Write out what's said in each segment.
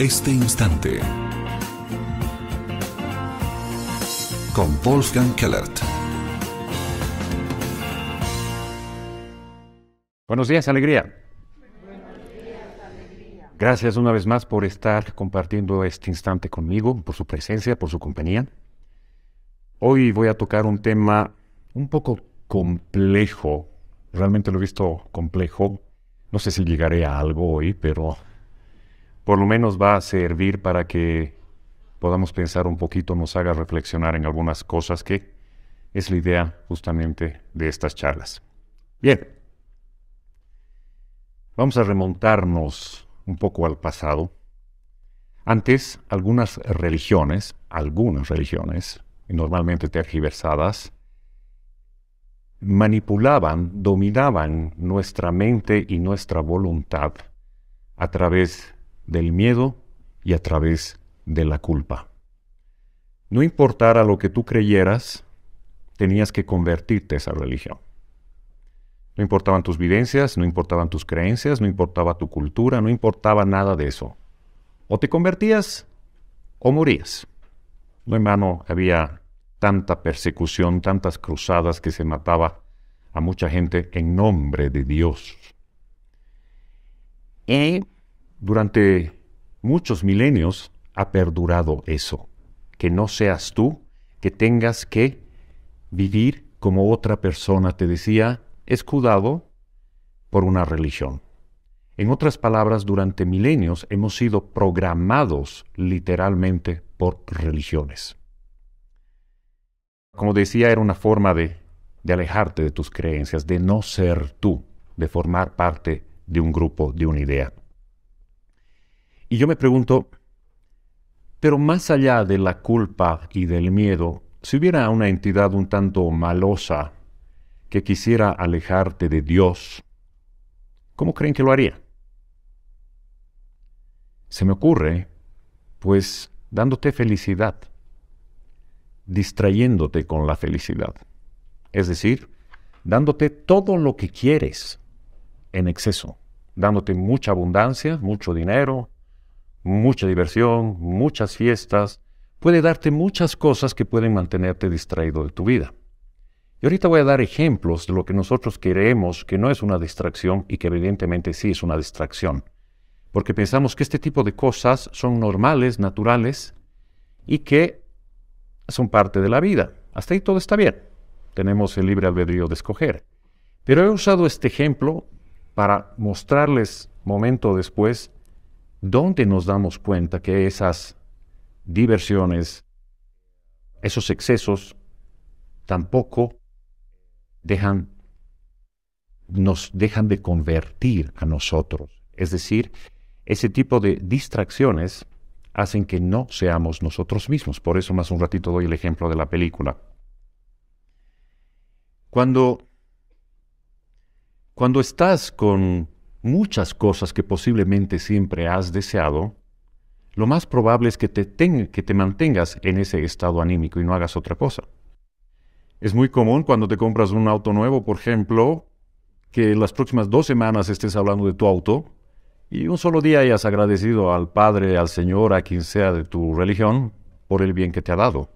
este instante. Con Wolfgang Kellert. Buenos días, alegría. Gracias una vez más por estar compartiendo este instante conmigo, por su presencia, por su compañía. Hoy voy a tocar un tema un poco complejo. Realmente lo he visto complejo. No sé si llegaré a algo hoy, pero por lo menos va a servir para que podamos pensar un poquito, nos haga reflexionar en algunas cosas que es la idea justamente de estas charlas. Bien, vamos a remontarnos un poco al pasado. Antes, algunas religiones, algunas religiones, normalmente tergiversadas, manipulaban, dominaban nuestra mente y nuestra voluntad a través de del miedo y a través de la culpa. No importara lo que tú creyeras, tenías que convertirte a esa religión. No importaban tus vivencias, no importaban tus creencias, no importaba tu cultura, no importaba nada de eso. O te convertías o morías. No hermano, había tanta persecución, tantas cruzadas que se mataba a mucha gente en nombre de Dios. Y durante muchos milenios ha perdurado eso, que no seas tú, que tengas que vivir como otra persona te decía, escudado por una religión. En otras palabras, durante milenios hemos sido programados literalmente por religiones. Como decía, era una forma de, alejarte de tus creencias, de no ser tú, de formar parte de un grupo, de una idea. Y yo me pregunto, pero más allá de la culpa y del miedo, si hubiera una entidad un tanto malosa que quisiera alejarte de Dios, ¿cómo creen que lo haría? Se me ocurre, pues, dándote felicidad, distrayéndote con la felicidad, es decir, dándote todo lo que quieres en exceso, dándote mucha abundancia, mucho dinero, mucha diversión, muchas fiestas, puede darte muchas cosas que pueden mantenerte distraído de tu vida. Y ahorita voy a dar ejemplos de lo que nosotros creemos que no es una distracción y que evidentemente sí es una distracción. Porque pensamos que este tipo de cosas son normales, naturales y que son parte de la vida. Hasta ahí todo está bien. Tenemos el libre albedrío de escoger. Pero he usado este ejemplo para mostrarles momento después ¿Dónde nos damos cuenta que esas diversiones, esos excesos, tampoco dejan, nos dejan de convertir a nosotros. Es decir, ese tipo de distracciones hacen que no seamos nosotros mismos. Por eso más un ratito doy el ejemplo de la película. Cuando, cuando estás con muchas cosas que posiblemente siempre has deseado, lo más probable es que te, que te mantengas en ese estado anímico y no hagas otra cosa. Es muy común cuando te compras un auto nuevo, por ejemplo, que las próximas dos semanas estés hablando de tu auto y un solo día hayas agradecido al Padre, al Señor, a quien sea de tu religión, por el bien que te ha dado.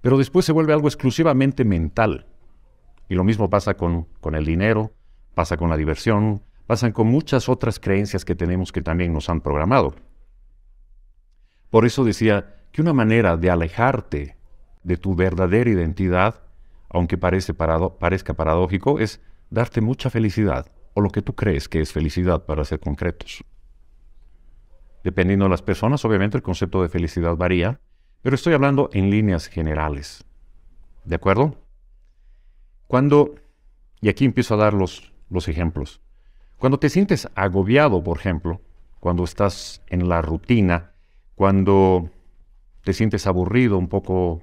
Pero después se vuelve algo exclusivamente mental. Y lo mismo pasa con, con el dinero, pasa con la diversión, pasan con muchas otras creencias que tenemos que también nos han programado. Por eso decía que una manera de alejarte de tu verdadera identidad, aunque parece parezca paradójico, es darte mucha felicidad, o lo que tú crees que es felicidad, para ser concretos. Dependiendo de las personas, obviamente el concepto de felicidad varía, pero estoy hablando en líneas generales. ¿De acuerdo? Cuando, y aquí empiezo a dar los ejemplos, cuando te sientes agobiado, por ejemplo, cuando estás en la rutina, cuando te sientes aburrido, un poco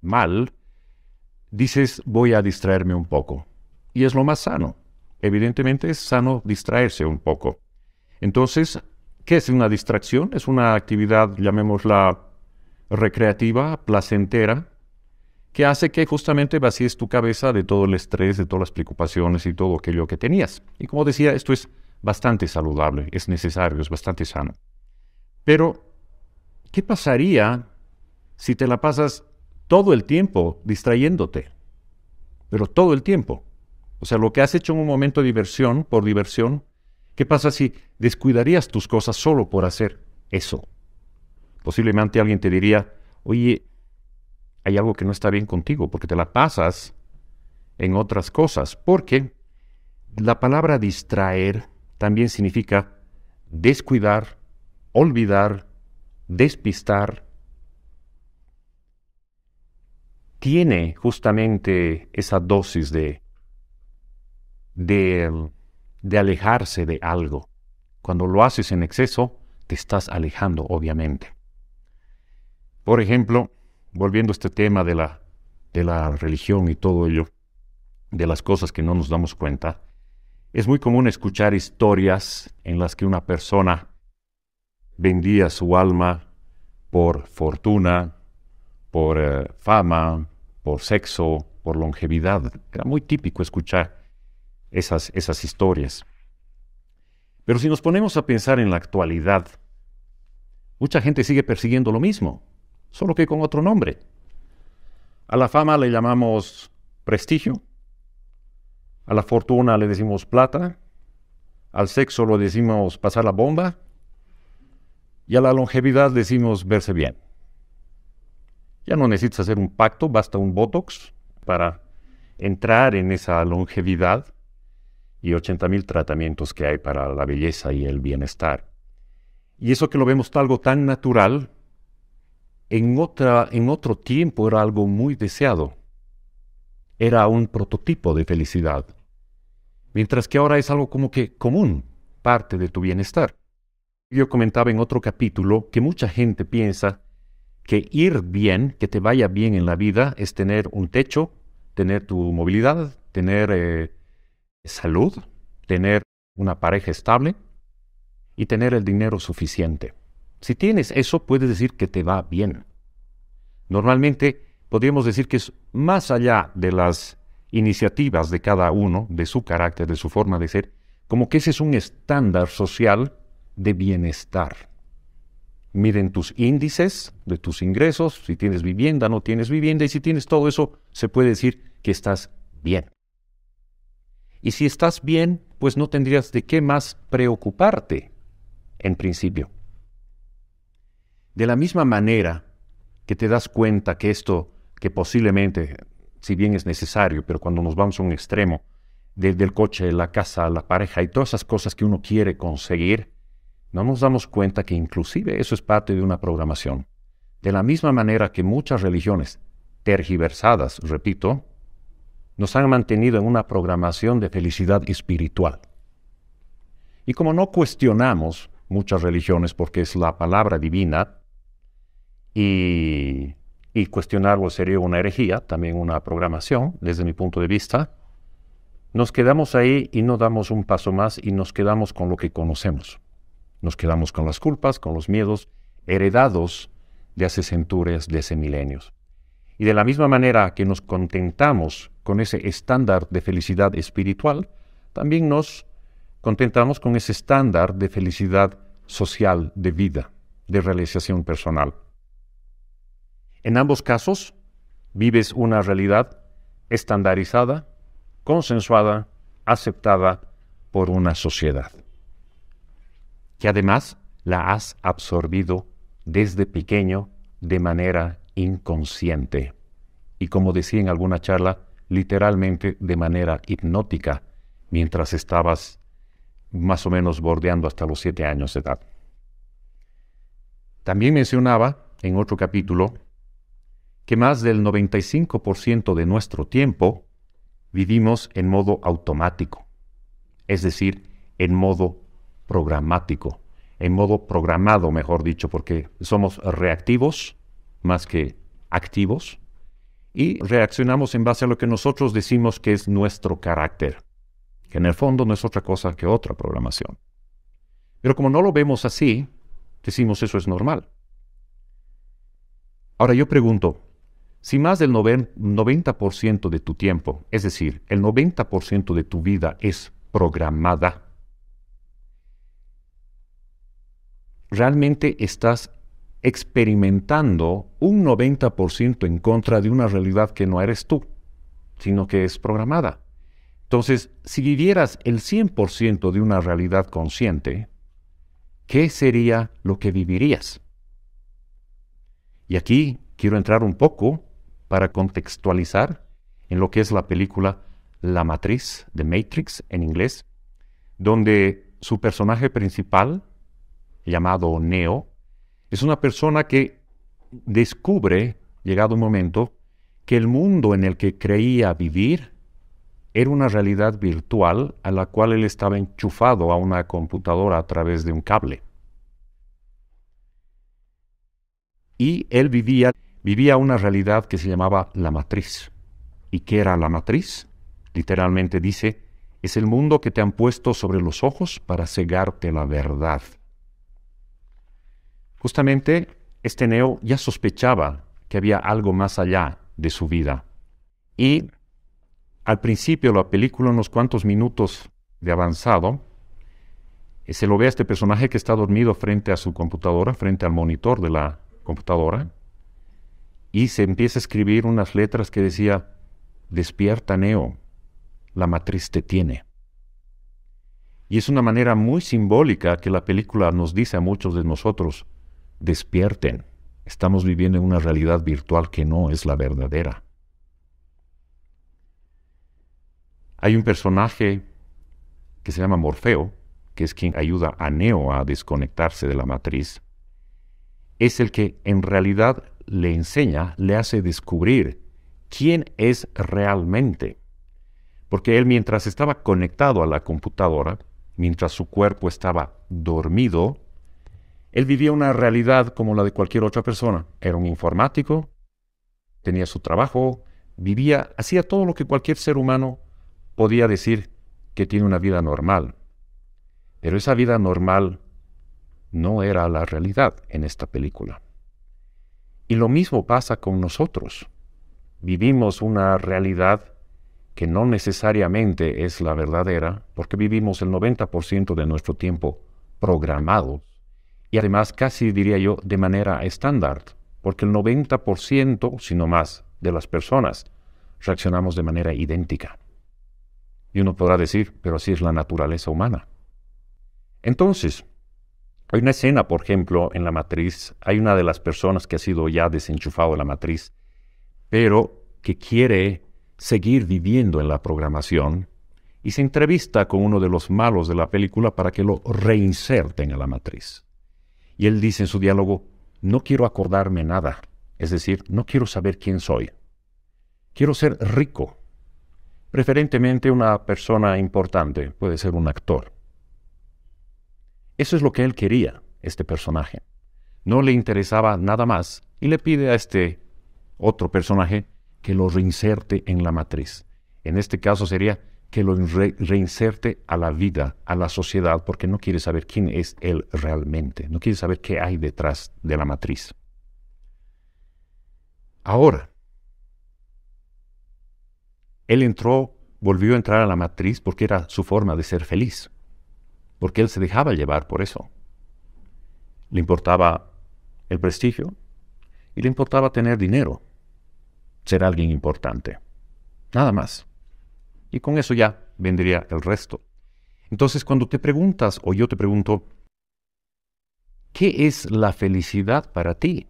mal, dices voy a distraerme un poco. Y es lo más sano. Evidentemente es sano distraerse un poco. Entonces, ¿qué es una distracción? Es una actividad, llamémosla recreativa, placentera, que hace que justamente vacíes tu cabeza de todo el estrés, de todas las preocupaciones y todo aquello que tenías. Y como decía, esto es bastante saludable, es necesario, es bastante sano. Pero, ¿qué pasaría si te la pasas todo el tiempo distrayéndote? Pero todo el tiempo. O sea, lo que has hecho en un momento de diversión, por diversión, ¿qué pasa si descuidarías tus cosas solo por hacer eso? Posiblemente alguien te diría, oye, hay algo que no está bien contigo, porque te la pasas en otras cosas, porque la palabra distraer también significa descuidar, olvidar, despistar. Tiene justamente esa dosis de, de, alejarse de algo. Cuando lo haces en exceso, te estás alejando, obviamente. Por ejemplo, volviendo a este tema de la, de la religión y todo ello, de las cosas que no nos damos cuenta, es muy común escuchar historias en las que una persona vendía su alma por fortuna, por eh, fama, por sexo, por longevidad. Era muy típico escuchar esas, esas historias. Pero si nos ponemos a pensar en la actualidad, mucha gente sigue persiguiendo lo mismo solo que con otro nombre. A la fama le llamamos prestigio, a la fortuna le decimos plata, al sexo lo decimos pasar la bomba y a la longevidad decimos verse bien. Ya no necesitas hacer un pacto, basta un botox para entrar en esa longevidad y 80.000 tratamientos que hay para la belleza y el bienestar. Y eso que lo vemos algo tan natural en, otra, en otro tiempo era algo muy deseado. Era un prototipo de felicidad. Mientras que ahora es algo como que común, parte de tu bienestar. Yo comentaba en otro capítulo que mucha gente piensa que ir bien, que te vaya bien en la vida, es tener un techo, tener tu movilidad, tener eh, salud, tener una pareja estable y tener el dinero suficiente. Si tienes eso, puedes decir que te va bien. Normalmente podríamos decir que es más allá de las iniciativas de cada uno, de su carácter, de su forma de ser, como que ese es un estándar social de bienestar. Miren tus índices de tus ingresos, si tienes vivienda, no tienes vivienda, y si tienes todo eso, se puede decir que estás bien. Y si estás bien, pues no tendrías de qué más preocuparte, en principio. De la misma manera que te das cuenta que esto, que posiblemente, si bien es necesario, pero cuando nos vamos a un extremo, desde el coche, la casa, la pareja y todas esas cosas que uno quiere conseguir, no nos damos cuenta que inclusive eso es parte de una programación. De la misma manera que muchas religiones tergiversadas, repito, nos han mantenido en una programación de felicidad espiritual. Y como no cuestionamos muchas religiones porque es la palabra divina, y, y cuestionarlo sería una herejía, también una programación desde mi punto de vista, nos quedamos ahí y no damos un paso más y nos quedamos con lo que conocemos. Nos quedamos con las culpas, con los miedos heredados de hace centurias, de hace milenios. Y de la misma manera que nos contentamos con ese estándar de felicidad espiritual, también nos contentamos con ese estándar de felicidad social, de vida, de realización personal. En ambos casos, vives una realidad estandarizada, consensuada, aceptada por una sociedad, que además la has absorbido desde pequeño de manera inconsciente y como decía en alguna charla, literalmente de manera hipnótica mientras estabas más o menos bordeando hasta los siete años de edad. También mencionaba en otro capítulo que más del 95% de nuestro tiempo vivimos en modo automático, es decir, en modo programático, en modo programado, mejor dicho, porque somos reactivos más que activos y reaccionamos en base a lo que nosotros decimos que es nuestro carácter, que en el fondo no es otra cosa que otra programación. Pero como no lo vemos así, decimos eso es normal. Ahora yo pregunto, si más del 90% de tu tiempo, es decir, el 90% de tu vida es programada, realmente estás experimentando un 90% en contra de una realidad que no eres tú, sino que es programada. Entonces, si vivieras el 100% de una realidad consciente, ¿qué sería lo que vivirías? Y aquí quiero entrar un poco para contextualizar en lo que es la película La Matriz de Matrix en inglés, donde su personaje principal, llamado Neo, es una persona que descubre, llegado un momento, que el mundo en el que creía vivir era una realidad virtual a la cual él estaba enchufado a una computadora a través de un cable. Y él vivía vivía una realidad que se llamaba la matriz. ¿Y qué era la matriz? Literalmente dice, es el mundo que te han puesto sobre los ojos para cegarte la verdad. Justamente, este neo ya sospechaba que había algo más allá de su vida. Y al principio la película, unos cuantos minutos de avanzado, eh, se lo ve a este personaje que está dormido frente a su computadora, frente al monitor de la computadora, y se empieza a escribir unas letras que decía, despierta Neo, la matriz te tiene. Y es una manera muy simbólica que la película nos dice a muchos de nosotros, despierten, estamos viviendo en una realidad virtual que no es la verdadera. Hay un personaje que se llama Morfeo, que es quien ayuda a Neo a desconectarse de la matriz, es el que en realidad le enseña, le hace descubrir quién es realmente. Porque él mientras estaba conectado a la computadora, mientras su cuerpo estaba dormido, él vivía una realidad como la de cualquier otra persona. Era un informático, tenía su trabajo, vivía, hacía todo lo que cualquier ser humano podía decir que tiene una vida normal. Pero esa vida normal no era la realidad en esta película. Y lo mismo pasa con nosotros. Vivimos una realidad que no necesariamente es la verdadera, porque vivimos el 90% de nuestro tiempo programados y además casi diría yo de manera estándar, porque el 90%, si no más, de las personas reaccionamos de manera idéntica. Y uno podrá decir, pero así es la naturaleza humana. Entonces, hay una escena, por ejemplo, en la matriz, hay una de las personas que ha sido ya desenchufado de la matriz, pero que quiere seguir viviendo en la programación y se entrevista con uno de los malos de la película para que lo reinserten a la matriz. Y él dice en su diálogo, no quiero acordarme nada, es decir, no quiero saber quién soy. Quiero ser rico, preferentemente una persona importante, puede ser un actor. Eso es lo que él quería, este personaje. No le interesaba nada más y le pide a este otro personaje que lo reinserte en la matriz. En este caso sería que lo reinserte a la vida, a la sociedad, porque no quiere saber quién es él realmente, no quiere saber qué hay detrás de la matriz. Ahora, él entró, volvió a entrar a la matriz porque era su forma de ser feliz porque él se dejaba llevar por eso. Le importaba el prestigio y le importaba tener dinero, ser alguien importante, nada más. Y con eso ya vendría el resto. Entonces cuando te preguntas o yo te pregunto, ¿qué es la felicidad para ti?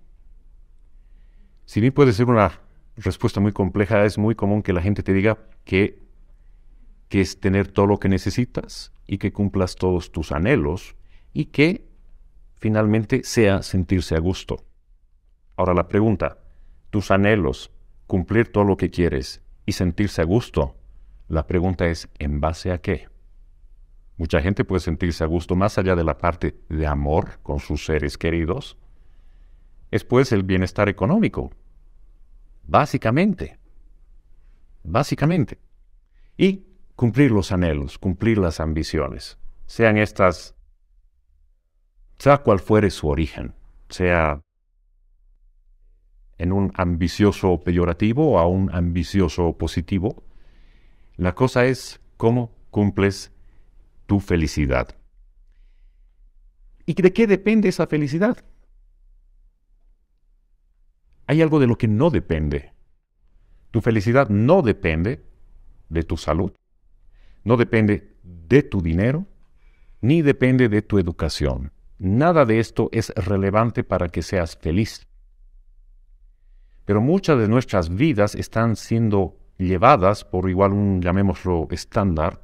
Si bien puede ser una respuesta muy compleja, es muy común que la gente te diga que, que es tener todo lo que necesitas, y que cumplas todos tus anhelos y que finalmente sea sentirse a gusto. Ahora la pregunta, tus anhelos, cumplir todo lo que quieres y sentirse a gusto, la pregunta es ¿en base a qué? Mucha gente puede sentirse a gusto más allá de la parte de amor con sus seres queridos. Es pues el bienestar económico, básicamente. Básicamente. Y cumplir los anhelos, cumplir las ambiciones, sean estas, sea cual fuere su origen, sea en un ambicioso peyorativo o a un ambicioso positivo, la cosa es cómo cumples tu felicidad. ¿Y de qué depende esa felicidad? Hay algo de lo que no depende. Tu felicidad no depende de tu salud, no depende de tu dinero, ni depende de tu educación. Nada de esto es relevante para que seas feliz. Pero muchas de nuestras vidas están siendo llevadas por igual un, llamémoslo, estándar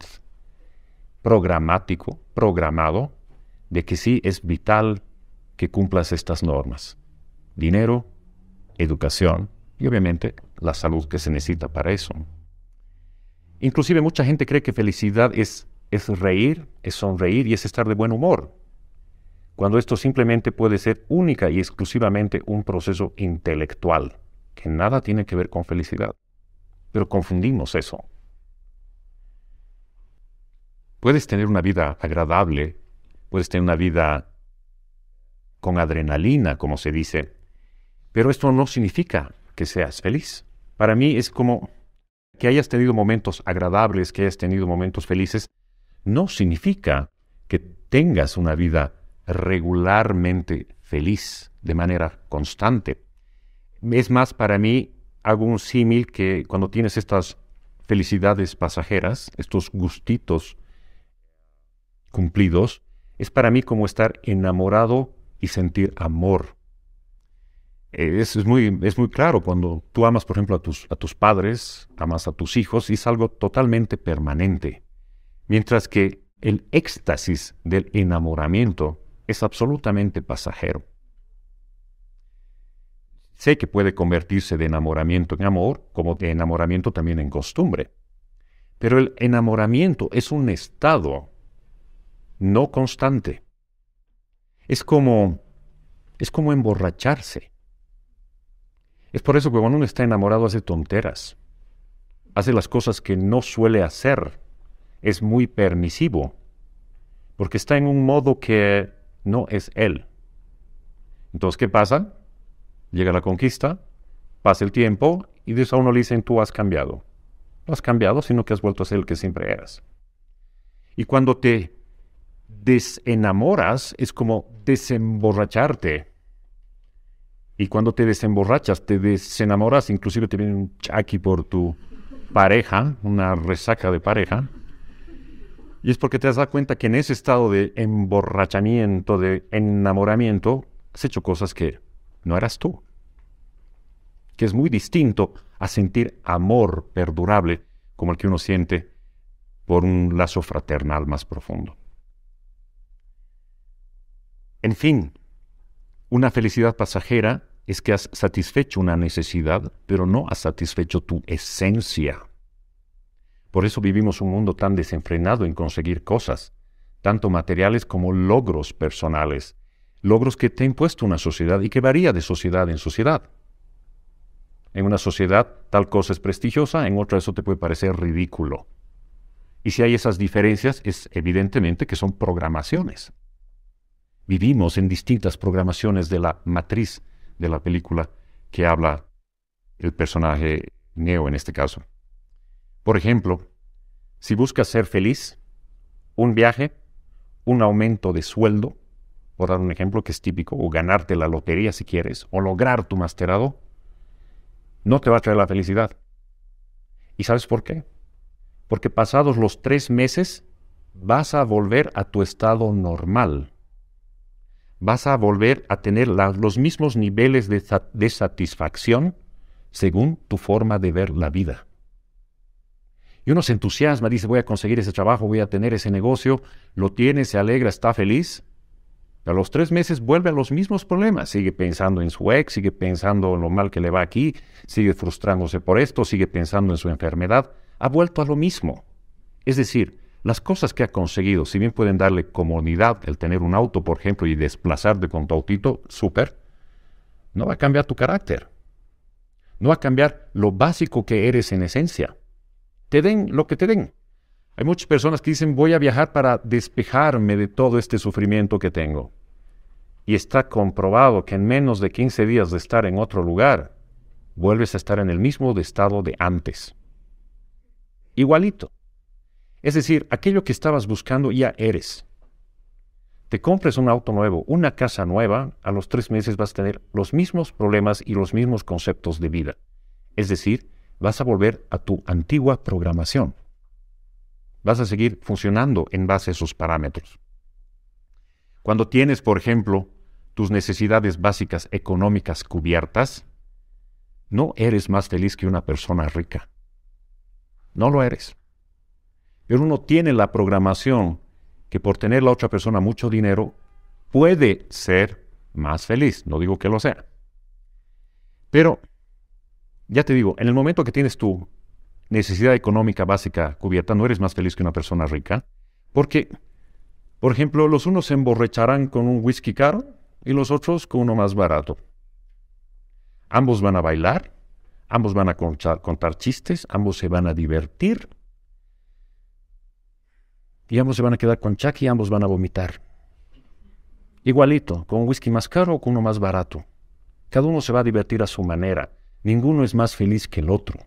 programático, programado, de que sí es vital que cumplas estas normas. Dinero, educación y obviamente la salud que se necesita para eso. Inclusive mucha gente cree que felicidad es, es reír, es sonreír y es estar de buen humor, cuando esto simplemente puede ser única y exclusivamente un proceso intelectual, que nada tiene que ver con felicidad. Pero confundimos eso. Puedes tener una vida agradable, puedes tener una vida con adrenalina, como se dice, pero esto no significa que seas feliz. Para mí es como que hayas tenido momentos agradables, que hayas tenido momentos felices, no significa que tengas una vida regularmente feliz de manera constante. Es más, para mí hago un símil que cuando tienes estas felicidades pasajeras, estos gustitos cumplidos, es para mí como estar enamorado y sentir amor eh, es, muy, es muy claro, cuando tú amas, por ejemplo, a tus, a tus padres, amas a tus hijos, y es algo totalmente permanente. Mientras que el éxtasis del enamoramiento es absolutamente pasajero. Sé que puede convertirse de enamoramiento en amor, como de enamoramiento también en costumbre. Pero el enamoramiento es un estado no constante. Es como, es como emborracharse. Es por eso que cuando uno está enamorado hace tonteras, hace las cosas que no suele hacer, es muy permisivo, porque está en un modo que no es él. Entonces, ¿qué pasa? Llega la conquista, pasa el tiempo y Dios a uno le dicen, tú has cambiado. No has cambiado, sino que has vuelto a ser el que siempre eras. Y cuando te desenamoras, es como desemborracharte y cuando te desemborrachas, te desenamoras, inclusive te viene un chaki por tu pareja, una resaca de pareja. Y es porque te has dado cuenta que en ese estado de emborrachamiento, de enamoramiento, has hecho cosas que no eras tú. Que es muy distinto a sentir amor perdurable como el que uno siente por un lazo fraternal más profundo. En fin, una felicidad pasajera es que has satisfecho una necesidad, pero no has satisfecho tu esencia. Por eso vivimos un mundo tan desenfrenado en conseguir cosas, tanto materiales como logros personales, logros que te ha impuesto una sociedad y que varía de sociedad en sociedad. En una sociedad tal cosa es prestigiosa, en otra eso te puede parecer ridículo. Y si hay esas diferencias, es evidentemente que son programaciones. Vivimos en distintas programaciones de la matriz de la película que habla el personaje Neo en este caso. Por ejemplo, si buscas ser feliz, un viaje, un aumento de sueldo, por dar un ejemplo que es típico, o ganarte la lotería si quieres, o lograr tu masterado, no te va a traer la felicidad. ¿Y sabes por qué? Porque pasados los tres meses vas a volver a tu estado normal vas a volver a tener los mismos niveles de, de satisfacción según tu forma de ver la vida. Y uno se entusiasma, dice, voy a conseguir ese trabajo, voy a tener ese negocio, lo tiene, se alegra, está feliz. A los tres meses vuelve a los mismos problemas, sigue pensando en su ex, sigue pensando en lo mal que le va aquí, sigue frustrándose por esto, sigue pensando en su enfermedad, ha vuelto a lo mismo. Es decir, las cosas que ha conseguido, si bien pueden darle comodidad el tener un auto, por ejemplo, y desplazarte con tu autito, súper, no va a cambiar tu carácter. No va a cambiar lo básico que eres en esencia. Te den lo que te den. Hay muchas personas que dicen, voy a viajar para despejarme de todo este sufrimiento que tengo. Y está comprobado que en menos de 15 días de estar en otro lugar, vuelves a estar en el mismo estado de antes. Igualito. Es decir, aquello que estabas buscando ya eres. Te compres un auto nuevo, una casa nueva, a los tres meses vas a tener los mismos problemas y los mismos conceptos de vida. Es decir, vas a volver a tu antigua programación. Vas a seguir funcionando en base a esos parámetros. Cuando tienes, por ejemplo, tus necesidades básicas económicas cubiertas, no eres más feliz que una persona rica. No lo eres. Pero uno tiene la programación que por tener la otra persona mucho dinero puede ser más feliz. No digo que lo sea. Pero, ya te digo, en el momento que tienes tu necesidad económica básica cubierta, no eres más feliz que una persona rica. Porque, por ejemplo, los unos se emborrecharán con un whisky caro y los otros con uno más barato. Ambos van a bailar, ambos van a contar chistes, ambos se van a divertir y ambos se van a quedar con Chuck y ambos van a vomitar. Igualito, con un whisky más caro o con uno más barato. Cada uno se va a divertir a su manera. Ninguno es más feliz que el otro.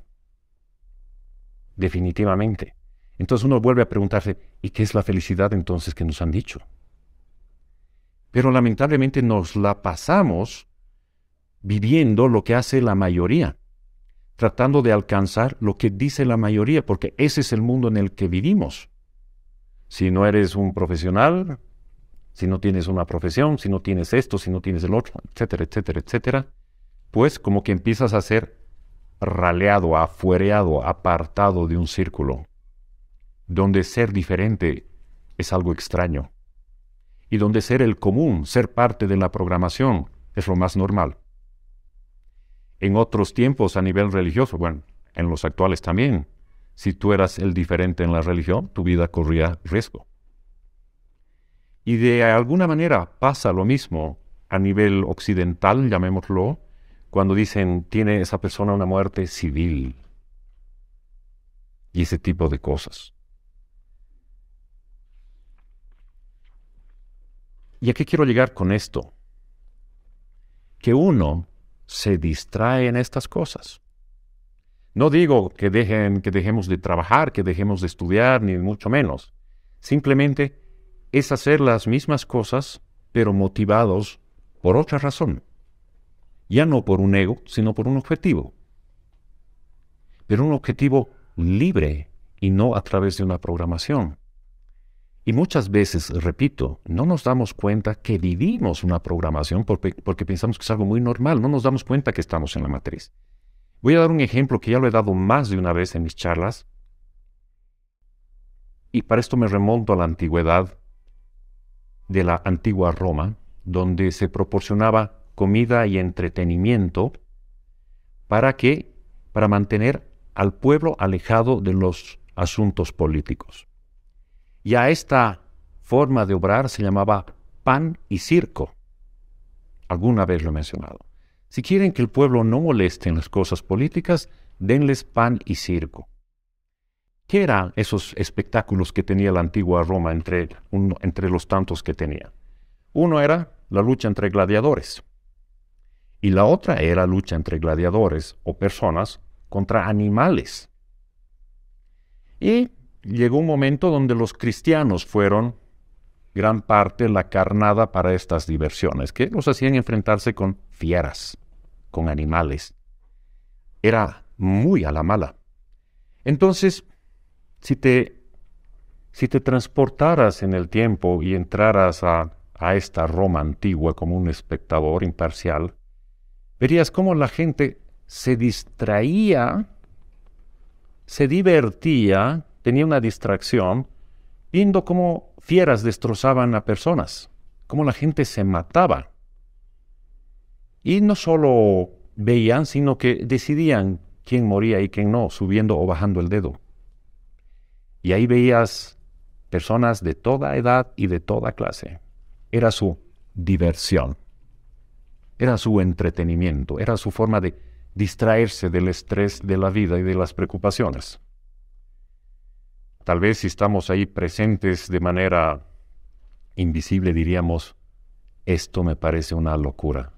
Definitivamente. Entonces uno vuelve a preguntarse, ¿y qué es la felicidad entonces que nos han dicho? Pero lamentablemente nos la pasamos viviendo lo que hace la mayoría, tratando de alcanzar lo que dice la mayoría, porque ese es el mundo en el que vivimos. Si no eres un profesional, si no tienes una profesión, si no tienes esto, si no tienes el otro, etcétera, etcétera, etcétera, pues como que empiezas a ser raleado, afuereado, apartado de un círculo, donde ser diferente es algo extraño, y donde ser el común, ser parte de la programación, es lo más normal. En otros tiempos a nivel religioso, bueno, en los actuales también, si tú eras el diferente en la religión, tu vida corría riesgo. Y de alguna manera pasa lo mismo a nivel occidental, llamémoslo, cuando dicen, tiene esa persona una muerte civil. Y ese tipo de cosas. ¿Y a qué quiero llegar con esto? Que uno se distrae en estas cosas. No digo que, dejen, que dejemos de trabajar, que dejemos de estudiar, ni mucho menos. Simplemente es hacer las mismas cosas, pero motivados por otra razón. Ya no por un ego, sino por un objetivo. Pero un objetivo libre y no a través de una programación. Y muchas veces, repito, no nos damos cuenta que vivimos una programación porque pensamos que es algo muy normal, no nos damos cuenta que estamos en la matriz. Voy a dar un ejemplo que ya lo he dado más de una vez en mis charlas. Y para esto me remonto a la antigüedad de la antigua Roma, donde se proporcionaba comida y entretenimiento para que para mantener al pueblo alejado de los asuntos políticos. Y a esta forma de obrar se llamaba pan y circo. Alguna vez lo he mencionado. Si quieren que el pueblo no moleste en las cosas políticas, denles pan y circo. ¿Qué eran esos espectáculos que tenía la antigua Roma entre, entre los tantos que tenía? Uno era la lucha entre gladiadores y la otra era lucha entre gladiadores o personas contra animales. Y llegó un momento donde los cristianos fueron gran parte la carnada para estas diversiones, que los hacían enfrentarse con fieras con animales. Era muy a la mala. Entonces, si te, si te transportaras en el tiempo y entraras a, a esta Roma antigua como un espectador imparcial, verías cómo la gente se distraía, se divertía, tenía una distracción, viendo cómo fieras destrozaban a personas, cómo la gente se mataba. Y no solo veían, sino que decidían quién moría y quién no, subiendo o bajando el dedo. Y ahí veías personas de toda edad y de toda clase. Era su diversión, era su entretenimiento, era su forma de distraerse del estrés de la vida y de las preocupaciones. Tal vez si estamos ahí presentes de manera invisible diríamos, esto me parece una locura.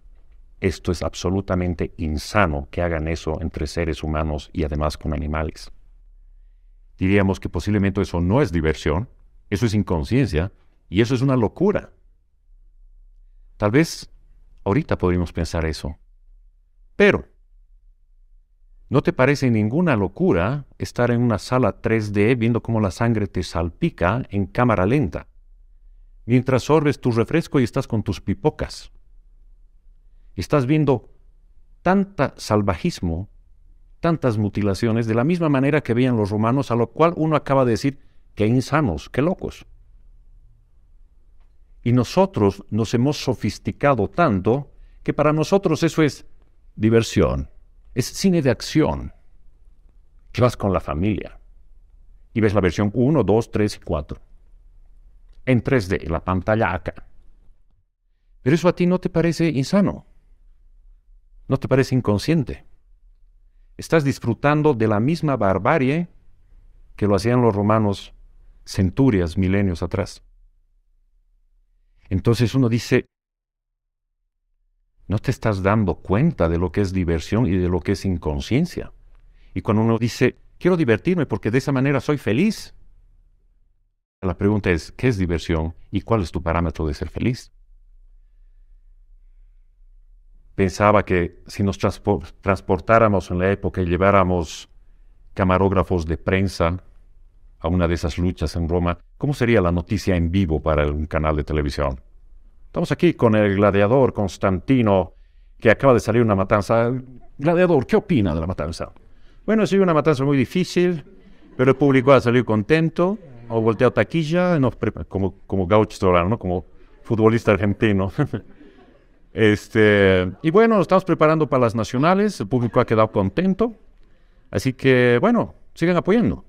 Esto es absolutamente insano que hagan eso entre seres humanos y además con animales. Diríamos que posiblemente eso no es diversión, eso es inconsciencia y eso es una locura. Tal vez ahorita podríamos pensar eso. Pero, ¿no te parece ninguna locura estar en una sala 3D viendo cómo la sangre te salpica en cámara lenta, mientras sorbes tu refresco y estás con tus pipocas? estás viendo tanta salvajismo, tantas mutilaciones, de la misma manera que veían los romanos, a lo cual uno acaba de decir, qué insanos, qué locos. Y nosotros nos hemos sofisticado tanto que para nosotros eso es diversión, es cine de acción, que vas con la familia y ves la versión 1, 2, 3 y 4, en 3D, la pantalla acá. Pero eso a ti no te parece insano. ¿No te parece inconsciente? Estás disfrutando de la misma barbarie que lo hacían los romanos centurias, milenios atrás. Entonces uno dice, no te estás dando cuenta de lo que es diversión y de lo que es inconsciencia. Y cuando uno dice, quiero divertirme porque de esa manera soy feliz, la pregunta es, ¿qué es diversión y cuál es tu parámetro de ser feliz? pensaba que si nos transportáramos en la época y lleváramos camarógrafos de prensa a una de esas luchas en Roma, ¿cómo sería la noticia en vivo para un canal de televisión? Estamos aquí con el gladiador Constantino, que acaba de salir una matanza. Gladiador, ¿qué opina de la matanza? Bueno, ha una matanza muy difícil, pero el público ha salido contento, ha volteado taquilla, como, como gaucho, ¿no? como futbolista argentino. Este, y bueno, estamos preparando para las nacionales, el público ha quedado contento, así que bueno, sigan apoyando.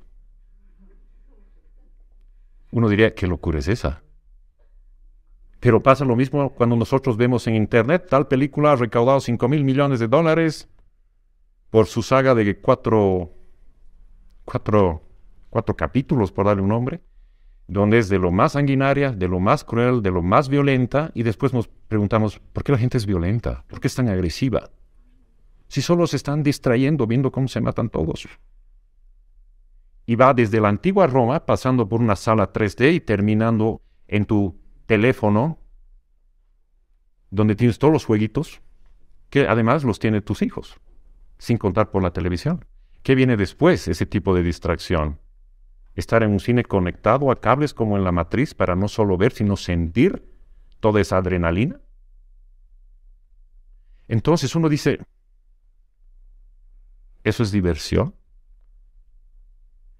Uno diría, ¿qué locura es esa? Pero pasa lo mismo cuando nosotros vemos en Internet, tal película ha recaudado 5 mil millones de dólares por su saga de cuatro, cuatro capítulos, por darle un nombre donde es de lo más sanguinaria, de lo más cruel, de lo más violenta, y después nos preguntamos, ¿por qué la gente es violenta? ¿Por qué es tan agresiva? Si solo se están distrayendo viendo cómo se matan todos. Y va desde la antigua Roma, pasando por una sala 3D y terminando en tu teléfono, donde tienes todos los jueguitos, que además los tienen tus hijos, sin contar por la televisión. ¿Qué viene después ese tipo de distracción? estar en un cine conectado a cables como en la matriz para no solo ver, sino sentir toda esa adrenalina. Entonces uno dice, ¿eso es diversión?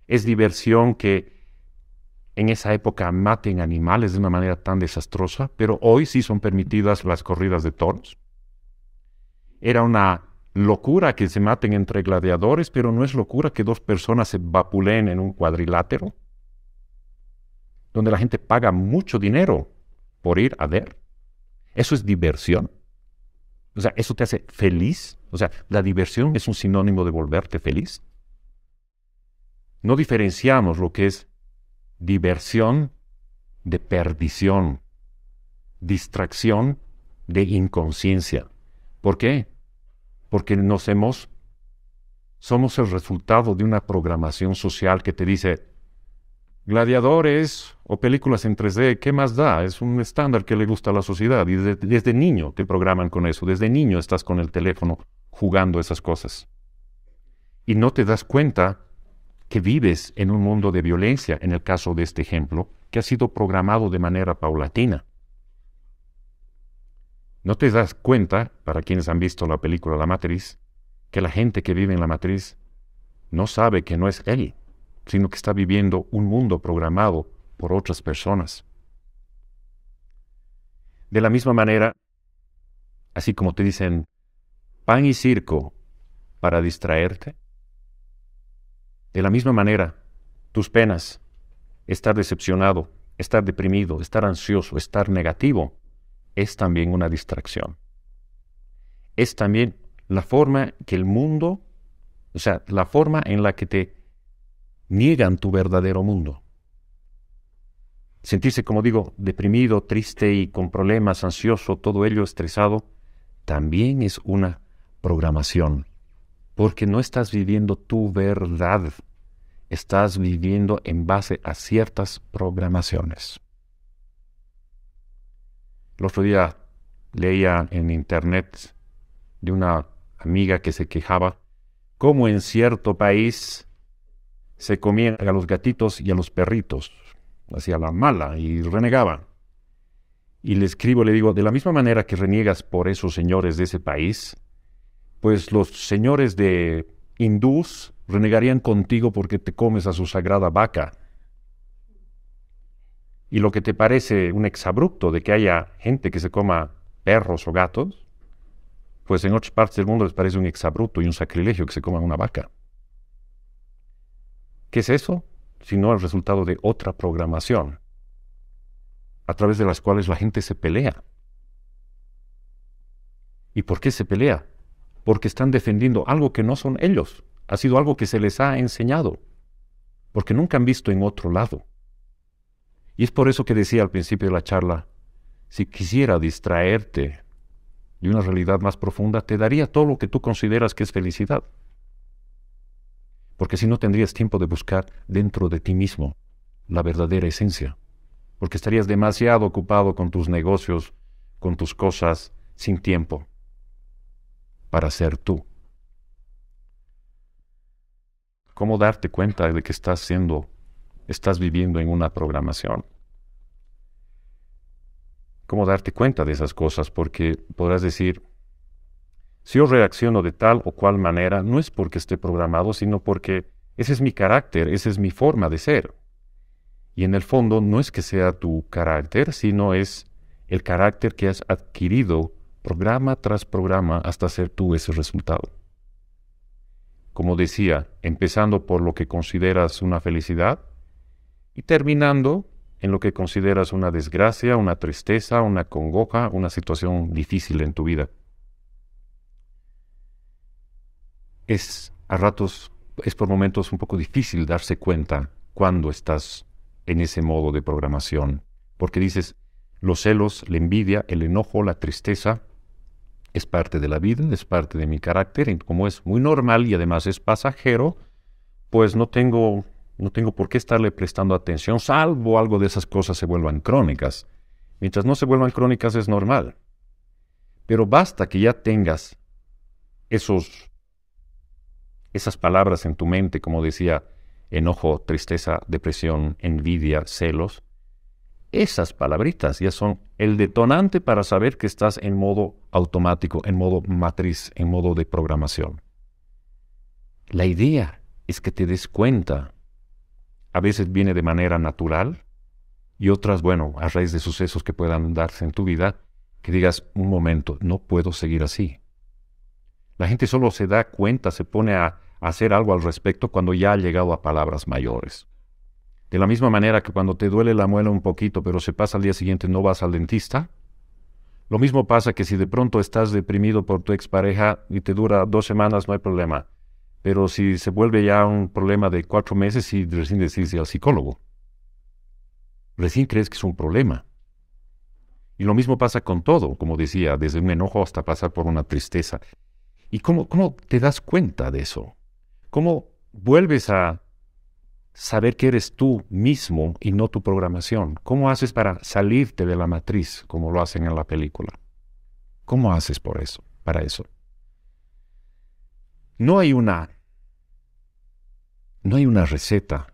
¿Es diversión que en esa época maten animales de una manera tan desastrosa, pero hoy sí son permitidas las corridas de toros? Era una locura que se maten entre gladiadores, pero no es locura que dos personas se vapuleen en un cuadrilátero, donde la gente paga mucho dinero por ir a ver. Eso es diversión. O sea, eso te hace feliz. O sea, la diversión es un sinónimo de volverte feliz. No diferenciamos lo que es diversión de perdición, distracción de inconsciencia. ¿Por qué? porque nos hemos, somos el resultado de una programación social que te dice, gladiadores o películas en 3D, ¿qué más da? Es un estándar que le gusta a la sociedad y desde, desde niño te programan con eso, desde niño estás con el teléfono jugando esas cosas. Y no te das cuenta que vives en un mundo de violencia, en el caso de este ejemplo, que ha sido programado de manera paulatina. ¿No te das cuenta, para quienes han visto la película La Matriz, que la gente que vive en la Matriz no sabe que no es él, sino que está viviendo un mundo programado por otras personas? De la misma manera, así como te dicen pan y circo para distraerte, de la misma manera, tus penas, estar decepcionado, estar deprimido, estar ansioso, estar negativo, es también una distracción. Es también la forma que el mundo, o sea, la forma en la que te niegan tu verdadero mundo. Sentirse, como digo, deprimido, triste y con problemas, ansioso, todo ello estresado, también es una programación, porque no estás viviendo tu verdad, estás viviendo en base a ciertas programaciones. El otro día leía en internet de una amiga que se quejaba cómo en cierto país se comían a los gatitos y a los perritos, hacia la mala, y renegaban. Y le escribo, le digo, de la misma manera que reniegas por esos señores de ese país, pues los señores de hindús renegarían contigo porque te comes a su sagrada vaca y lo que te parece un exabrupto de que haya gente que se coma perros o gatos, pues en otras partes del mundo les parece un exabrupto y un sacrilegio que se coma una vaca. ¿Qué es eso? Sino el resultado de otra programación, a través de las cuales la gente se pelea. ¿Y por qué se pelea? Porque están defendiendo algo que no son ellos. Ha sido algo que se les ha enseñado, porque nunca han visto en otro lado. Y es por eso que decía al principio de la charla, si quisiera distraerte de una realidad más profunda, te daría todo lo que tú consideras que es felicidad. Porque si no tendrías tiempo de buscar dentro de ti mismo la verdadera esencia. Porque estarías demasiado ocupado con tus negocios, con tus cosas, sin tiempo para ser tú. ¿Cómo darte cuenta de que estás siendo estás viviendo en una programación. ¿Cómo darte cuenta de esas cosas? Porque podrás decir, si yo reacciono de tal o cual manera, no es porque esté programado, sino porque ese es mi carácter, esa es mi forma de ser. Y en el fondo no es que sea tu carácter, sino es el carácter que has adquirido programa tras programa hasta ser tú ese resultado. Como decía, empezando por lo que consideras una felicidad, y terminando en lo que consideras una desgracia, una tristeza, una congoja, una situación difícil en tu vida. Es a ratos, es por momentos un poco difícil darse cuenta cuando estás en ese modo de programación, porque dices, los celos, la envidia, el enojo, la tristeza, es parte de la vida, es parte de mi carácter, y como es muy normal y además es pasajero, pues no tengo no tengo por qué estarle prestando atención, salvo algo de esas cosas se vuelvan crónicas. Mientras no se vuelvan crónicas es normal. Pero basta que ya tengas esos, esas palabras en tu mente, como decía, enojo, tristeza, depresión, envidia, celos. Esas palabritas ya son el detonante para saber que estás en modo automático, en modo matriz, en modo de programación. La idea es que te des cuenta a veces viene de manera natural y otras, bueno, a raíz de sucesos que puedan darse en tu vida, que digas, un momento, no puedo seguir así. La gente solo se da cuenta, se pone a hacer algo al respecto cuando ya ha llegado a palabras mayores. De la misma manera que cuando te duele la muela un poquito, pero se pasa al día siguiente, no vas al dentista. Lo mismo pasa que si de pronto estás deprimido por tu expareja y te dura dos semanas, no hay problema. Pero si se vuelve ya un problema de cuatro meses y recién ir al psicólogo, recién crees que es un problema. Y lo mismo pasa con todo, como decía, desde un enojo hasta pasar por una tristeza. ¿Y cómo, cómo te das cuenta de eso? ¿Cómo vuelves a saber que eres tú mismo y no tu programación? ¿Cómo haces para salirte de la matriz como lo hacen en la película? ¿Cómo haces por eso, para eso? No hay una no hay una receta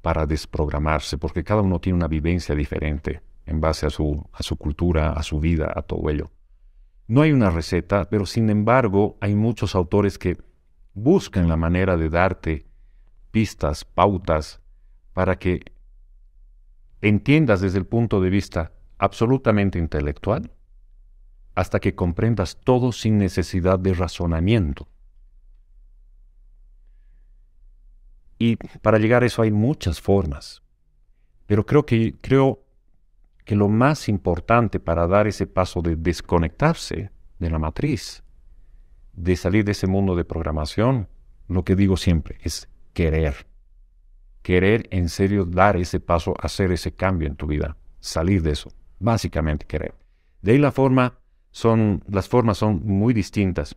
para desprogramarse, porque cada uno tiene una vivencia diferente en base a su, cultura, a su vida, a todo ello. No hay una receta, pero sin embargo hay muchos autores que buscan la manera de darte pistas, pautas, para que entiendas desde el punto de vista absolutamente intelectual hasta que comprendas todo sin necesidad de razonamiento. Y para llegar a eso hay muchas formas. Pero creo que, creo que lo más importante para dar ese paso de desconectarse de la matriz, de salir de ese mundo de programación, lo que digo siempre es querer. Querer en serio dar ese paso, hacer ese cambio en tu vida, salir de eso, básicamente querer. De ahí la forma son, las formas son muy distintas.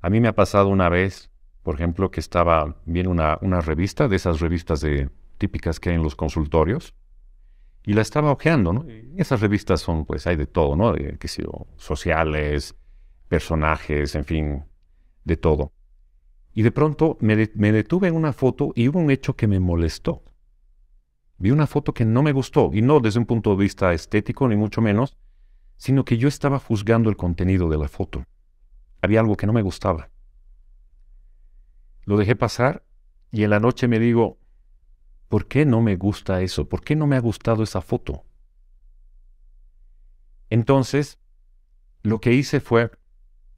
A mí me ha pasado una vez por ejemplo, que estaba bien una, revista, de esas revistas de, típicas que hay en los consultorios, y la estaba hojeando, esas revistas son, pues, hay de todo, ¿no? De, eh, que sociales, personajes, en fin, de todo. Y de pronto me detuve en una foto y hubo un hecho que me molestó. Vi una foto que no me gustó, y no desde un punto de vista estético, ni mucho menos, sino que yo estaba juzgando el contenido de la foto. Había algo que no me gustaba. Lo dejé pasar y en la noche me digo, ¿por qué no me gusta eso? ¿Por qué no me ha gustado esa foto? Entonces, lo que hice fue,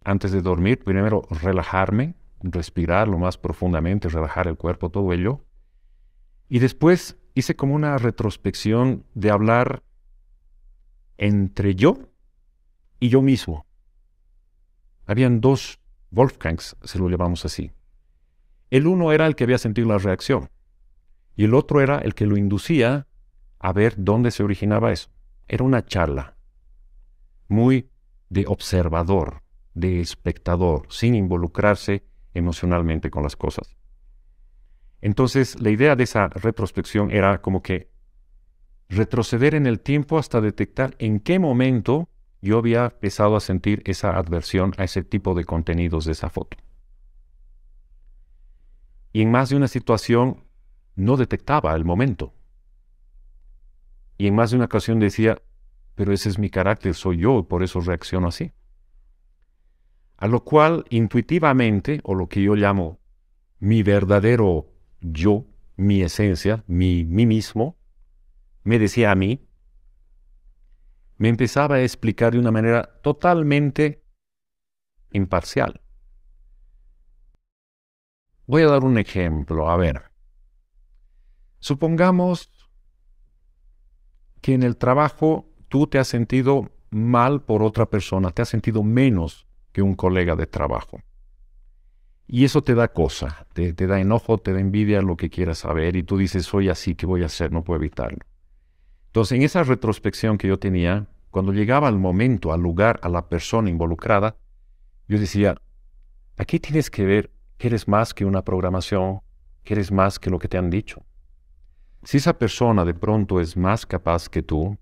antes de dormir, primero relajarme, respirar lo más profundamente, relajar el cuerpo, todo ello. Y después hice como una retrospección de hablar entre yo y yo mismo. Habían dos Wolfgangs, se lo llamamos así. El uno era el que había sentido la reacción y el otro era el que lo inducía a ver dónde se originaba eso. Era una charla muy de observador, de espectador, sin involucrarse emocionalmente con las cosas. Entonces, la idea de esa retrospección era como que retroceder en el tiempo hasta detectar en qué momento yo había empezado a sentir esa adversión a ese tipo de contenidos de esa foto y en más de una situación no detectaba el momento. Y en más de una ocasión decía, pero ese es mi carácter, soy yo, por eso reacciono así. A lo cual intuitivamente, o lo que yo llamo mi verdadero yo, mi esencia, mi mí mismo, me decía a mí, me empezaba a explicar de una manera totalmente imparcial. Voy a dar un ejemplo. A ver, supongamos que en el trabajo tú te has sentido mal por otra persona, te has sentido menos que un colega de trabajo. Y eso te da cosa, te, da enojo, te da envidia, lo que quieras saber, y tú dices, soy así, ¿qué voy a hacer? No puedo evitarlo. Entonces, en esa retrospección que yo tenía, cuando llegaba al momento, al lugar, a la persona involucrada, yo decía, aquí tienes que ver eres más que una programación, que eres más que lo que te han dicho. Si esa persona de pronto es más capaz que tú,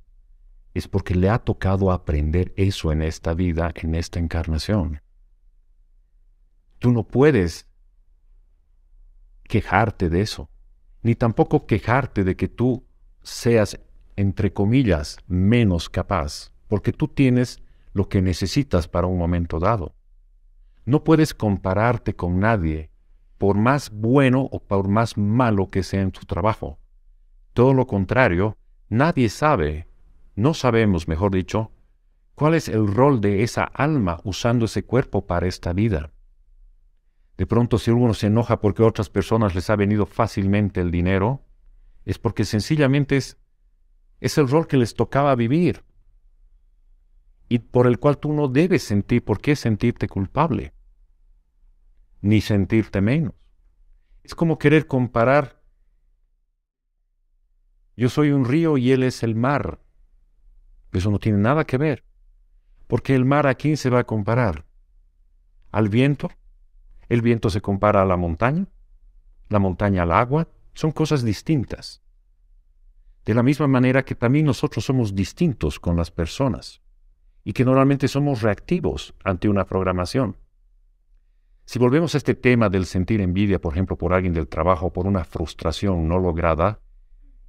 es porque le ha tocado aprender eso en esta vida, en esta encarnación. Tú no puedes quejarte de eso, ni tampoco quejarte de que tú seas, entre comillas, menos capaz, porque tú tienes lo que necesitas para un momento dado. No puedes compararte con nadie, por más bueno o por más malo que sea en tu trabajo. Todo lo contrario, nadie sabe, no sabemos, mejor dicho, cuál es el rol de esa alma usando ese cuerpo para esta vida. De pronto, si uno se enoja porque a otras personas les ha venido fácilmente el dinero, es porque sencillamente es, es el rol que les tocaba vivir y por el cual tú no debes sentir por qué sentirte culpable, ni sentirte menos. Es como querer comparar, yo soy un río y él es el mar. Eso no tiene nada que ver, porque el mar a quién se va a comparar? ¿Al viento? ¿El viento se compara a la montaña? ¿La montaña al agua? Son cosas distintas. De la misma manera que también nosotros somos distintos con las personas y que normalmente somos reactivos ante una programación. Si volvemos a este tema del sentir envidia, por ejemplo, por alguien del trabajo, por una frustración no lograda,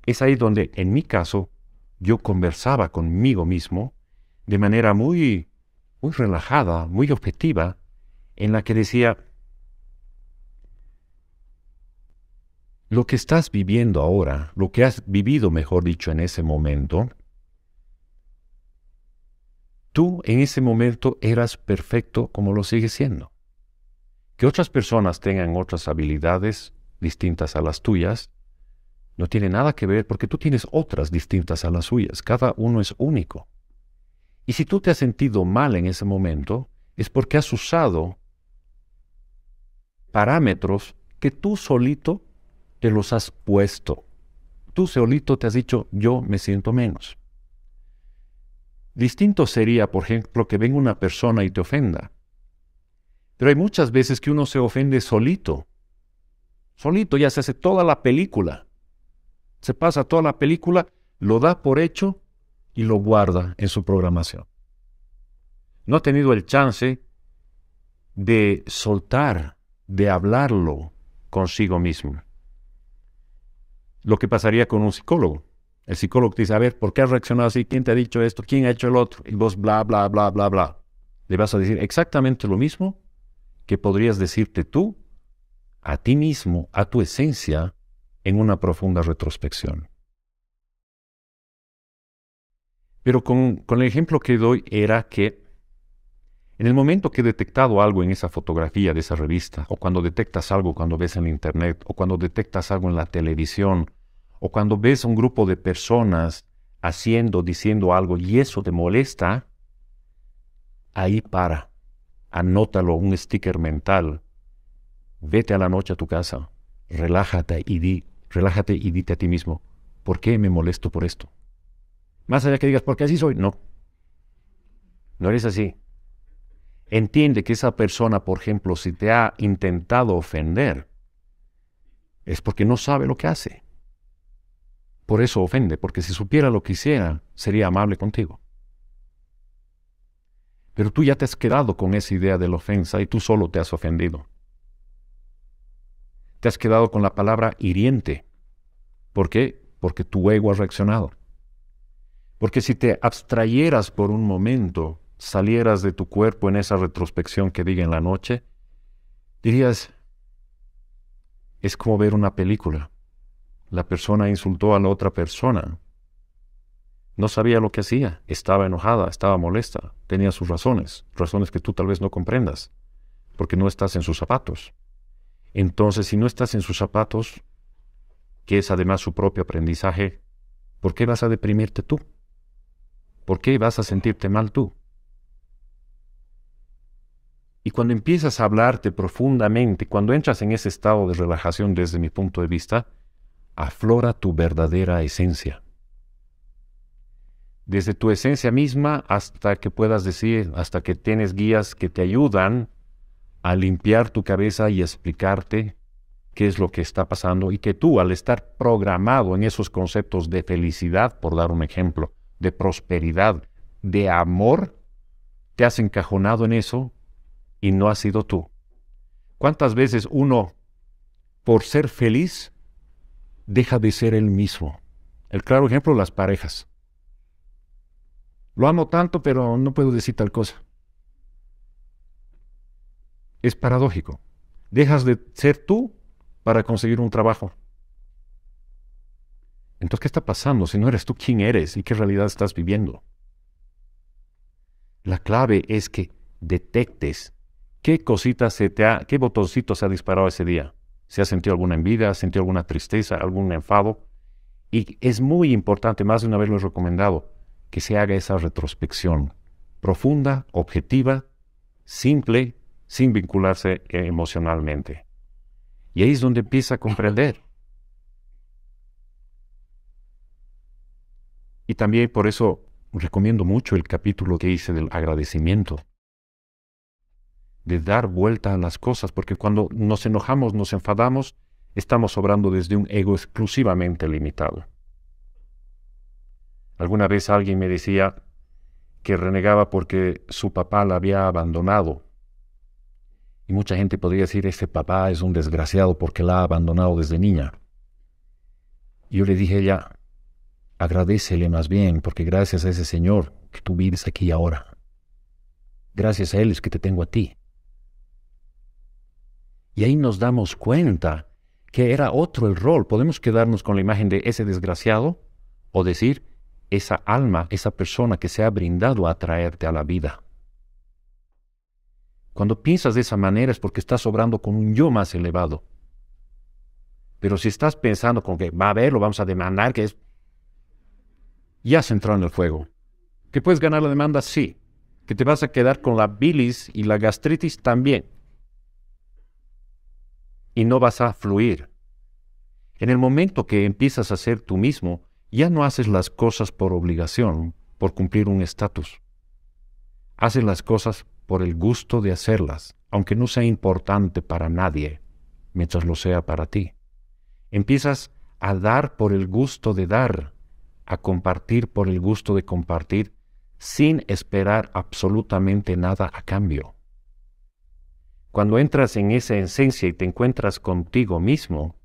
es ahí donde, en mi caso, yo conversaba conmigo mismo de manera muy, muy relajada, muy objetiva, en la que decía, lo que estás viviendo ahora, lo que has vivido, mejor dicho, en ese momento, tú en ese momento eras perfecto como lo sigues siendo. Que otras personas tengan otras habilidades distintas a las tuyas no tiene nada que ver porque tú tienes otras distintas a las suyas. Cada uno es único. Y si tú te has sentido mal en ese momento, es porque has usado parámetros que tú solito te los has puesto. Tú solito te has dicho, yo me siento menos. Distinto sería, por ejemplo, que venga una persona y te ofenda. Pero hay muchas veces que uno se ofende solito. Solito ya se hace toda la película. Se pasa toda la película, lo da por hecho y lo guarda en su programación. No ha tenido el chance de soltar, de hablarlo consigo mismo. Lo que pasaría con un psicólogo el psicólogo te dice, a ver, ¿por qué has reaccionado así? ¿Quién te ha dicho esto? ¿Quién ha hecho el otro? Y vos, bla, bla, bla, bla, bla. Le vas a decir exactamente lo mismo que podrías decirte tú a ti mismo, a tu esencia, en una profunda retrospección. Pero con, con el ejemplo que doy era que en el momento que he detectado algo en esa fotografía de esa revista, o cuando detectas algo cuando ves en internet, o cuando detectas algo en la televisión, o cuando ves a un grupo de personas haciendo, diciendo algo y eso te molesta, ahí para, anótalo, un sticker mental, vete a la noche a tu casa, relájate y di, relájate y dite a ti mismo, ¿por qué me molesto por esto? Más allá que digas, porque así soy, no, no eres así. Entiende que esa persona, por ejemplo, si te ha intentado ofender, es porque no sabe lo que hace. Por eso ofende, porque si supiera lo que hiciera, sería amable contigo. Pero tú ya te has quedado con esa idea de la ofensa y tú solo te has ofendido. Te has quedado con la palabra hiriente. ¿Por qué? Porque tu ego ha reaccionado. Porque si te abstrayeras por un momento, salieras de tu cuerpo en esa retrospección que diga en la noche, dirías, es como ver una película la persona insultó a la otra persona. No sabía lo que hacía, estaba enojada, estaba molesta, tenía sus razones, razones que tú tal vez no comprendas, porque no estás en sus zapatos. Entonces, si no estás en sus zapatos, que es además su propio aprendizaje, ¿por qué vas a deprimirte tú? ¿Por qué vas a sentirte mal tú? Y cuando empiezas a hablarte profundamente, cuando entras en ese estado de relajación desde mi punto de vista, aflora tu verdadera esencia. Desde tu esencia misma hasta que puedas decir, hasta que tienes guías que te ayudan a limpiar tu cabeza y explicarte qué es lo que está pasando y que tú, al estar programado en esos conceptos de felicidad, por dar un ejemplo, de prosperidad, de amor, te has encajonado en eso y no has sido tú. ¿Cuántas veces uno, por ser feliz, deja de ser el mismo. El claro ejemplo, las parejas. Lo amo tanto, pero no puedo decir tal cosa. Es paradójico. Dejas de ser tú para conseguir un trabajo. Entonces, ¿qué está pasando? Si no eres tú, ¿quién eres y qué realidad estás viviendo? La clave es que detectes qué cosita se te ha, qué botoncito se ha disparado ese día si ha sentido alguna envidia, ha sentido alguna tristeza, algún enfado. Y es muy importante, más de una vez lo he recomendado, que se haga esa retrospección profunda, objetiva, simple, sin vincularse eh, emocionalmente. Y ahí es donde empieza a comprender. Y también por eso recomiendo mucho el capítulo que hice del agradecimiento de dar vuelta a las cosas, porque cuando nos enojamos, nos enfadamos, estamos obrando desde un ego exclusivamente limitado. Alguna vez alguien me decía que renegaba porque su papá la había abandonado. Y mucha gente podría decir, este papá es un desgraciado porque la ha abandonado desde niña. yo le dije a ella, agradecele más bien, porque gracias a ese Señor que tú vives aquí ahora. Gracias a Él es que te tengo a ti. Y ahí nos damos cuenta que era otro el rol. Podemos quedarnos con la imagen de ese desgraciado o decir esa alma, esa persona que se ha brindado a traerte a la vida. Cuando piensas de esa manera es porque estás obrando con un yo más elevado. Pero si estás pensando con que va a haber, lo vamos a demandar, que es... Ya has entrado en el fuego. ¿Que puedes ganar la demanda? Sí. ¿Que te vas a quedar con la bilis y la gastritis? También y no vas a fluir. En el momento que empiezas a ser tú mismo, ya no haces las cosas por obligación, por cumplir un estatus. Haces las cosas por el gusto de hacerlas, aunque no sea importante para nadie, mientras lo sea para ti. Empiezas a dar por el gusto de dar, a compartir por el gusto de compartir, sin esperar absolutamente nada a cambio. Cuando entras en esa esencia y te encuentras contigo mismo,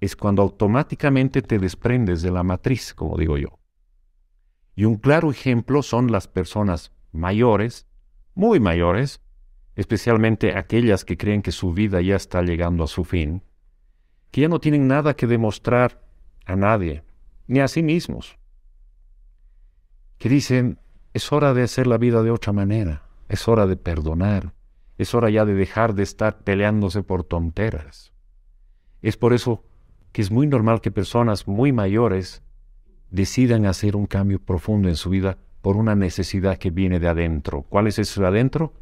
es cuando automáticamente te desprendes de la matriz, como digo yo. Y un claro ejemplo son las personas mayores, muy mayores, especialmente aquellas que creen que su vida ya está llegando a su fin, que ya no tienen nada que demostrar a nadie, ni a sí mismos, que dicen, es hora de hacer la vida de otra manera, es hora de perdonar, es hora ya de dejar de estar peleándose por tonteras. Es por eso que es muy normal que personas muy mayores decidan hacer un cambio profundo en su vida por una necesidad que viene de adentro. ¿Cuál es eso de adentro?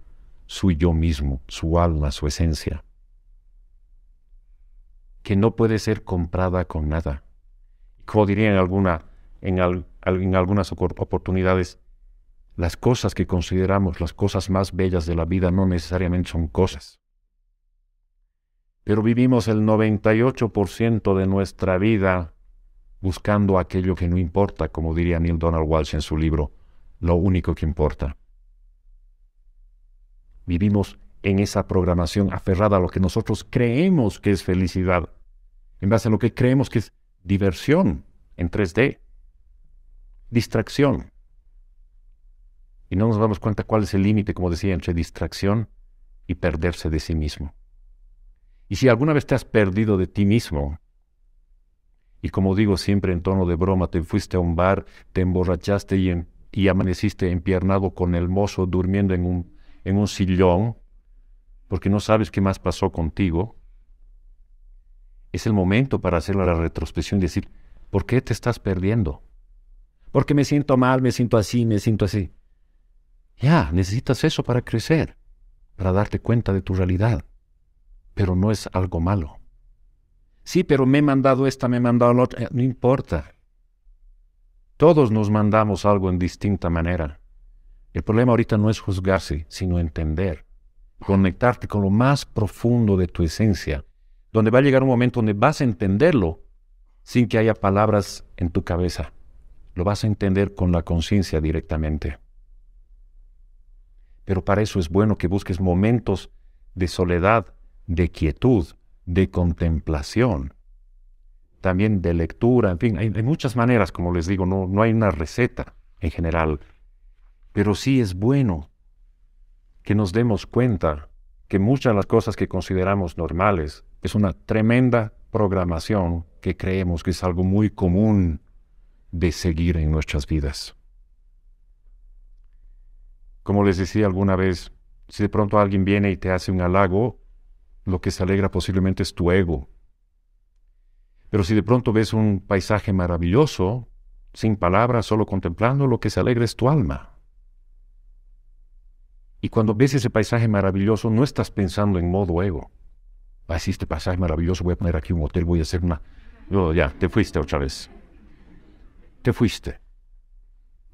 Su yo mismo, su alma, su esencia, que no puede ser comprada con nada. Como diría en, alguna, en algunas oportunidades, las cosas que consideramos las cosas más bellas de la vida no necesariamente son cosas. Pero vivimos el 98% de nuestra vida buscando aquello que no importa, como diría Neil Donald Walsh en su libro, Lo único que importa. Vivimos en esa programación aferrada a lo que nosotros creemos que es felicidad, en base a lo que creemos que es diversión en 3D, distracción, y no nos damos cuenta cuál es el límite, como decía, entre distracción y perderse de sí mismo. Y si alguna vez te has perdido de ti mismo, y como digo siempre en tono de broma, te fuiste a un bar, te emborrachaste y, y amaneciste empiernado con el mozo durmiendo en un, en un sillón, porque no sabes qué más pasó contigo, es el momento para hacer la retrospección y decir, ¿por qué te estás perdiendo? Porque me siento mal, me siento así, me siento así. Ya, necesitas eso para crecer, para darte cuenta de tu realidad, pero no es algo malo. Sí, pero me he mandado esta, me he mandado la otra, eh, no importa. Todos nos mandamos algo en distinta manera. El problema ahorita no es juzgarse, sino entender, conectarte con lo más profundo de tu esencia, donde va a llegar un momento donde vas a entenderlo sin que haya palabras en tu cabeza. Lo vas a entender con la conciencia directamente. Pero para eso es bueno que busques momentos de soledad, de quietud, de contemplación, también de lectura, en fin, hay, muchas maneras, como les digo, no, no hay una receta en general, pero sí es bueno que nos demos cuenta que muchas de las cosas que consideramos normales es una tremenda programación que creemos que es algo muy común de seguir en nuestras vidas. Como les decía alguna vez, si de pronto alguien viene y te hace un halago, lo que se alegra posiblemente es tu ego. Pero si de pronto ves un paisaje maravilloso, sin palabras, solo contemplando, lo que se alegra es tu alma. Y cuando ves ese paisaje maravilloso, no estás pensando en modo ego. Así este paisaje maravilloso, voy a poner aquí un hotel, voy a hacer una... ya, te fuiste otra vez. Te fuiste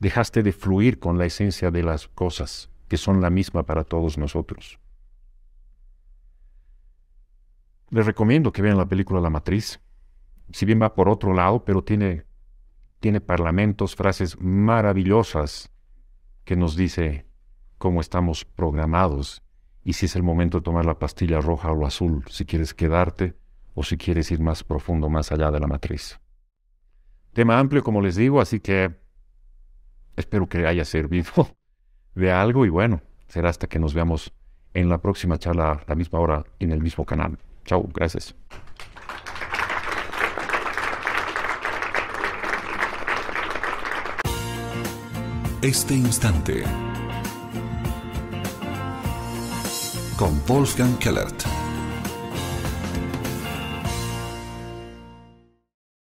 dejaste de fluir con la esencia de las cosas, que son la misma para todos nosotros. Les recomiendo que vean la película La Matriz, si bien va por otro lado, pero tiene, tiene parlamentos, frases maravillosas que nos dice cómo estamos programados y si es el momento de tomar la pastilla roja o azul, si quieres quedarte o si quieres ir más profundo, más allá de la matriz. Tema amplio, como les digo, así que Espero que haya servido de algo y bueno, será hasta que nos veamos en la próxima charla a la misma hora en el mismo canal. Chao, gracias. Este instante con Wolfgang Kellert.